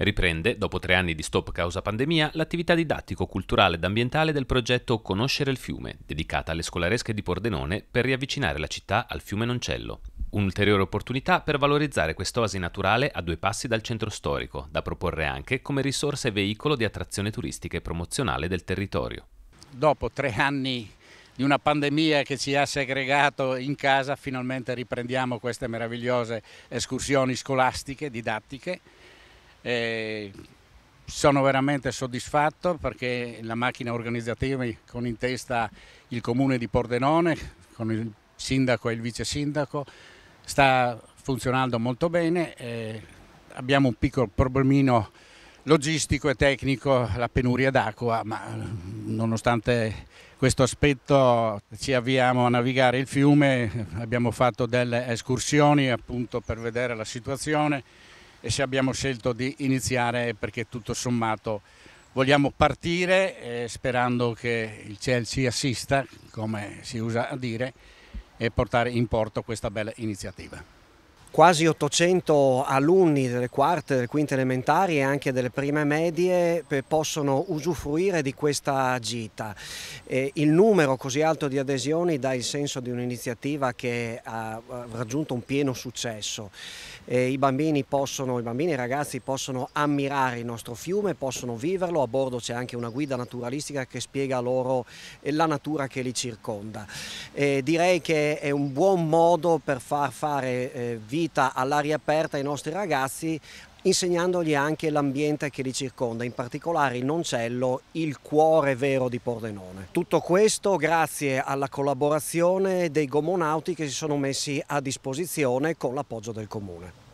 Riprende, dopo tre anni di stop causa pandemia, l'attività didattico-culturale ed ambientale del progetto Conoscere il fiume, dedicata alle scolaresche di Pordenone per riavvicinare la città al fiume Noncello. Un'ulteriore opportunità per valorizzare quest'oasi naturale a due passi dal centro storico, da proporre anche come risorsa e veicolo di attrazione turistica e promozionale del territorio. Dopo tre anni di una pandemia che ci ha segregato in casa, finalmente riprendiamo queste meravigliose escursioni scolastiche, didattiche e sono veramente soddisfatto perché la macchina organizzativa con in testa il comune di Pordenone, con il sindaco e il vice sindaco, sta funzionando molto bene. abbiamo un piccolo problemino logistico e tecnico, la penuria d'acqua, ma nonostante questo aspetto ci avviamo a navigare il fiume, abbiamo fatto delle escursioni appunto per vedere la situazione e se abbiamo scelto di iniziare perché tutto sommato vogliamo partire eh, sperando che il Ciel ci assista, come si usa a dire, e portare in porto questa bella iniziativa quasi 800 alunni delle quarte, delle quinte elementari e anche delle prime medie possono usufruire di questa gita. il numero così alto di adesioni dà il senso di un'iniziativa che ha raggiunto un pieno successo. I bambini, possono, i bambini e i ragazzi possono ammirare il nostro fiume, possono viverlo, a bordo c'è anche una guida naturalistica che spiega loro eh, la natura che li circonda. direi che è un buon modo per far fare eh, vita vita all'aria aperta ai nostri ragazzi insegnandogli anche l'ambiente che li circonda, in particolare il Noncello, il cuore vero di Pordenone. Tutto questo grazie alla collaborazione dei gomonauti che si sono messi a disposizione con l'appoggio del comune.